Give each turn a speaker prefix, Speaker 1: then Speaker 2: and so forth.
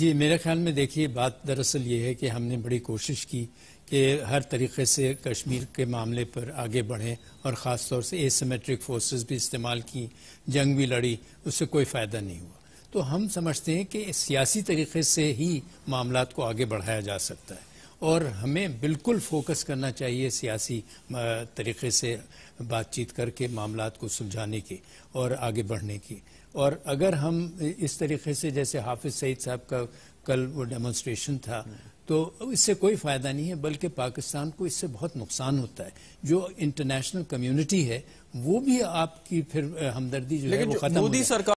Speaker 1: जी मेरे ख्याल में देखिए बात दरअसल ये है कि हमने बड़ी कोशिश की कि हर तरीके से कश्मीर के मामले पर आगे बढ़ें और ख़ास तौर से एसमेट्रिक फोर्सेस भी इस्तेमाल की जंग भी लड़ी उससे कोई फ़ायदा नहीं हुआ तो हम समझते हैं कि सियासी तरीके से ही मामला को आगे बढ़ाया जा सकता है और हमें बिल्कुल फोकस करना चाहिए सियासी तरीके से बातचीत करके मामला को सुलझाने की और आगे बढ़ने की और अगर हम इस तरीके से जैसे हाफिज सईद साहब का कल वो डेमोन्स्ट्रेशन था तो इससे कोई फ़ायदा नहीं है बल्कि पाकिस्तान को इससे बहुत नुकसान होता है जो इंटरनेशनल कम्युनिटी है वो भी आपकी फिर हमदर्दी जो है वो खत्म
Speaker 2: सरकार